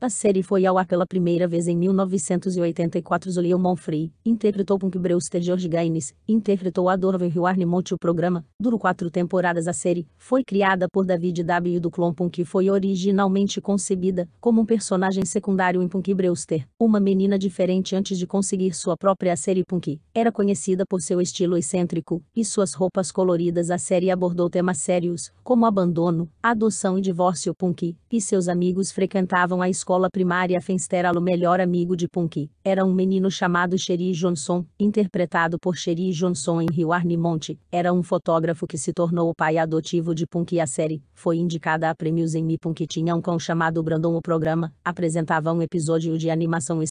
A série foi ao ar pela primeira vez em 1984. Zulio Monfrey interpretou Punk Brewster George Gaines, interpretou a Dorothy Warne Monte. O programa durou quatro temporadas. A série foi criada por David W. Duclon. Punk foi originalmente concebida como um personagem secundário em Punk Brewster, uma menina diferente antes de conseguir sua própria série Punk. Era conhecida por seu estilo excêntrico e suas roupas coloridas. A série abordou temas sérios, como abandono, adoção e divórcio. Punk e seus amigos frequentavam a escola primária Fenster O melhor amigo de Punky, era um menino chamado Sherry Johnson, interpretado por Sherry Johnson em Rio Arnimonte. Era um fotógrafo que se tornou o pai adotivo de Punky. A série foi indicada a prêmios em Mi Punky tinha um cão chamado Brandon. O programa apresentava um episódio de animação